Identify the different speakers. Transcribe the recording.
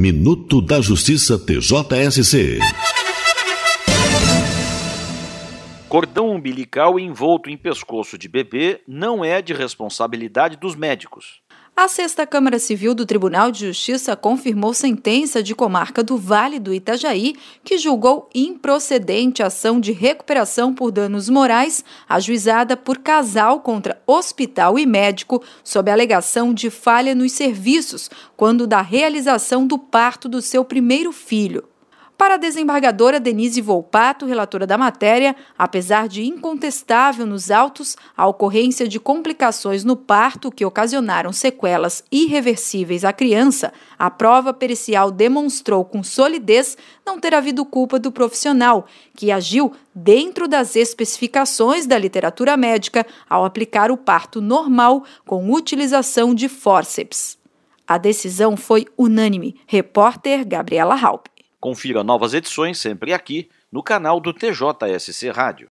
Speaker 1: Minuto da Justiça TJSC. Cordão umbilical envolto em pescoço de bebê não é de responsabilidade dos médicos.
Speaker 2: A sexta Câmara Civil do Tribunal de Justiça confirmou sentença de comarca do Vale do Itajaí, que julgou improcedente ação de recuperação por danos morais ajuizada por casal contra hospital e médico sob alegação de falha nos serviços quando da realização do parto do seu primeiro filho. Para a desembargadora Denise Volpato, relatora da matéria, apesar de incontestável nos autos a ocorrência de complicações no parto que ocasionaram sequelas irreversíveis à criança, a prova pericial demonstrou com solidez não ter havido culpa do profissional, que agiu dentro das especificações da literatura médica ao aplicar o parto normal com utilização de fórceps. A decisão foi unânime. Repórter Gabriela Halpe.
Speaker 1: Confira novas edições sempre aqui no canal do TJSC Rádio.